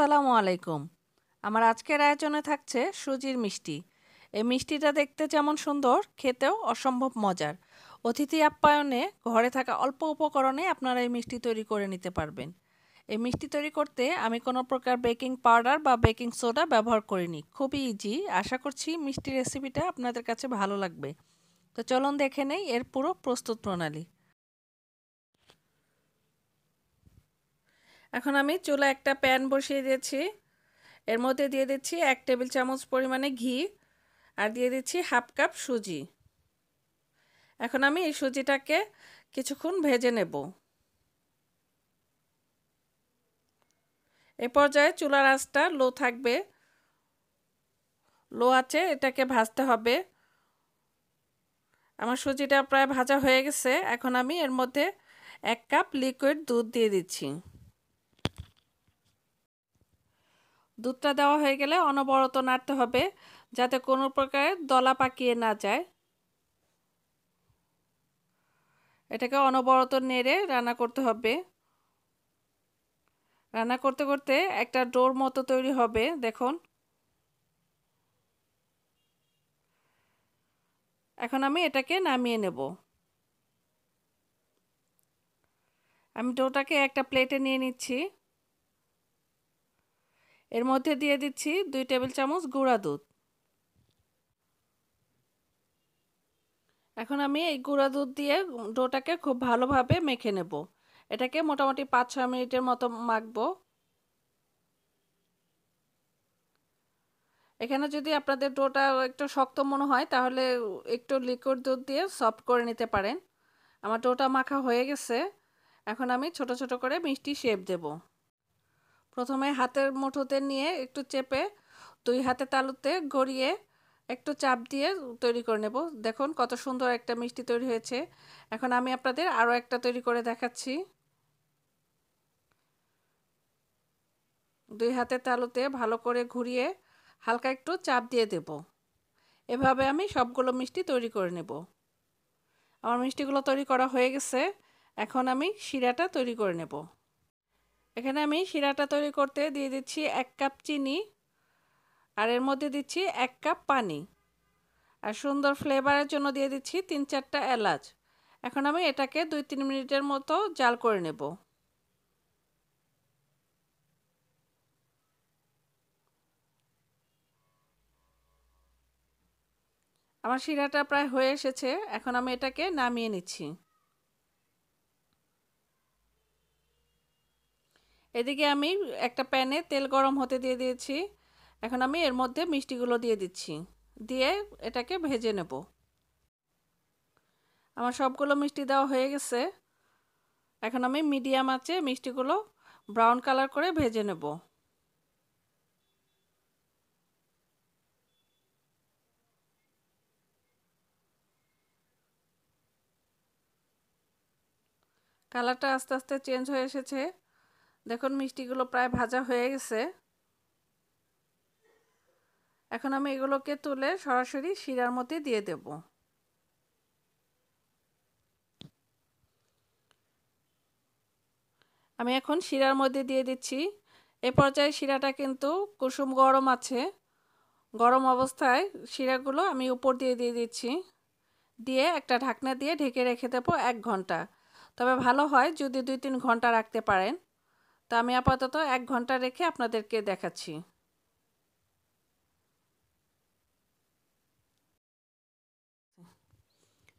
আসসালামু আলাইকুম আমার আজকের আয়োজনে থাকছে সুজির মিষ্টি এই মিষ্টিটা দেখতে যেমন সুন্দর খেতেও অসম্ভব মজার অতিথি আপ্যায়নে ঘরে থাকা অল্প উপকরণে আপনারা এই মিষ্টি তৈরি করে নিতে পারবেন এই মিষ্টি তৈরি করতে আমি কোনো প্রকার বেকিং পাউডার বা বেকিং সোডা ব্যবহার করিনি খুবই ইজি আশা করছি মিষ্টি রেসিপিটা আপনাদের কাছে ভালো লাগবে তো চলুন দেখে নেই এর পুরো প্রস্তুত প্রণালী এখন আমি চুলা একটা প্যান বসিয়ে দিয়েছি এর মধ্যে দিয়ে দিচ্ছি এক টেবিল চামচ পরিমাণে ঘি আর দিয়ে দিচ্ছি হাফ কাপ সুজি এখন আমি এই সুজিটাকে কিছুক্ষণ ভেজে নেব এ পর্যায়ে চুলার আঁচটা লো থাকবে লো আছে এটাকে ভাজতে হবে আমার সুজিটা প্রায় ভাজা হয়ে গেছে এখন আমি এর মধ্যে এক কাপ লিকুইড দুধ দিয়ে দিচ্ছি দুধটা দেওয়া হয়ে গেলে অনবরত নাড়তে হবে যাতে কোনো প্রকারের দলা পাকিয়ে না যায় এটাকে অনবরত নেড়ে রান্না করতে হবে রান্না করতে করতে একটা ডোর মতো তৈরি হবে দেখুন এখন আমি এটাকে নামিয়ে নেব আমি ডোটাকে একটা প্লেটে নিয়ে নিচ্ছি এর মধ্যে দিয়ে দিচ্ছি দুই টেবিল চামচ গুঁড়া দুধ এখন আমি এই গুঁড়া দুধ দিয়ে ডোটাকে খুব ভালোভাবে মেখে নেব এটাকে মোটামুটি পাঁচ ছয় মিনিটের মতো মাখব এখানে যদি আপনাদের ডোটা একটু শক্ত মনে হয় তাহলে একটু লিকুইড দুধ দিয়ে সফট করে নিতে পারেন আমার ডোটা মাখা হয়ে গেছে এখন আমি ছোট ছোট করে মিষ্টি শেপ দেবো প্রথমে হাতের মুঠোতে নিয়ে একটু চেপে দুই হাতে তালুতে গড়িয়ে একটু চাপ দিয়ে তৈরি করে নেব দেখুন কত সুন্দর একটা মিষ্টি তৈরি হয়েছে এখন আমি আপনাদের আরও একটা তৈরি করে দেখাচ্ছি দুই হাতে তালুতে ভালো করে ঘুরিয়ে হালকা একটু চাপ দিয়ে দেব এভাবে আমি সবগুলো মিষ্টি তৈরি করে নেব আমার মিষ্টিগুলো তৈরি করা হয়ে গেছে এখন আমি শিরাটা তৈরি করে নেব এখানে আমি শিরাটা তৈরি করতে দিয়ে দিচ্ছি এক কাপ চিনি আর এর মধ্যে দিচ্ছি এক কাপ পানি আর সুন্দর ফ্লেভারের জন্য দিয়ে দিচ্ছি তিন চারটা এলাচ এখন আমি এটাকে দুই তিন মিনিটের মতো জাল করে নেব আমার শিরাটা প্রায় হয়ে এসেছে এখন আমি এটাকে নামিয়ে নিচ্ছি এদিকে আমি একটা প্যানে তেল গরম হতে দিয়ে দিয়েছি এখন আমি এর মধ্যে মিষ্টিগুলো দিয়ে দিচ্ছি দিয়ে এটাকে ভেজে নেব আমার সবগুলো মিষ্টি দেওয়া হয়ে গেছে এখন আমি মিডিয়াম আছে মিষ্টিগুলো ব্রাউন কালার করে ভেজে নেব কালারটা আস্তে আস্তে চেঞ্জ হয়ে এসেছে দেখুন মিষ্টিগুলো প্রায় ভাজা হয়ে গেছে এখন আমি এগুলোকে তুলে সরাসরি শিরার মধ্যে দিয়ে দেব আমি এখন শিরার মধ্যে দিয়ে দিচ্ছি এ পর্যায়ে শিরাটা কিন্তু কুসুম গরম আছে গরম অবস্থায় শিরাগুলো আমি উপর দিয়ে দিয়ে দিচ্ছি দিয়ে একটা ঢাকনা দিয়ে ঢেকে রেখে দেবো এক ঘন্টা তবে ভালো হয় যদি দুই তিন ঘন্টা রাখতে পারেন তা আমি আপাতত এক ঘন্টা রেখে আপনাদেরকে দেখাচ্ছি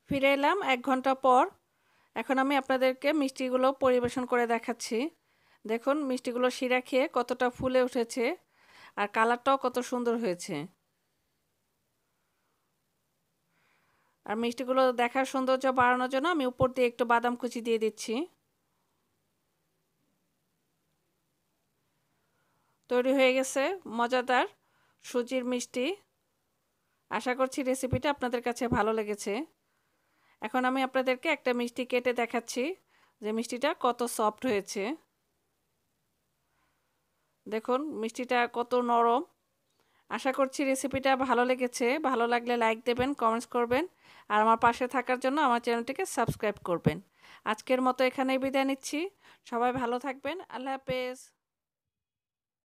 ফিরে এলাম এক ঘন্টা পর এখন আমি আপনাদেরকে মিষ্টিগুলো পরিবেশন করে দেখাচ্ছি দেখুন মিষ্টিগুলো শিরা খেয়ে কতটা ফুলে উঠেছে আর কালারটাও কত সুন্দর হয়েছে আর মিষ্টিগুলো দেখার সৌন্দর্য বাড়ানোর জন্য আমি উপর দিয়ে একটু বাদাম কুচি দিয়ে দিচ্ছি তৈরি হয়ে গেছে মজাদার সুজির মিষ্টি আশা করছি রেসিপিটা আপনাদের কাছে ভালো লেগেছে এখন আমি আপনাদেরকে একটা মিষ্টি কেটে দেখাচ্ছি যে মিষ্টিটা কত সফট হয়েছে দেখুন মিষ্টিটা কত নরম আশা করছি রেসিপিটা ভালো লেগেছে ভালো লাগলে লাইক দেবেন কমেন্টস করবেন আর আমার পাশে থাকার জন্য আমার চ্যানেলটিকে সাবস্ক্রাইব করবেন আজকের মতো এখানেই বিদায় নিচ্ছি সবাই ভালো থাকবেন আল্লাহ হাফেজ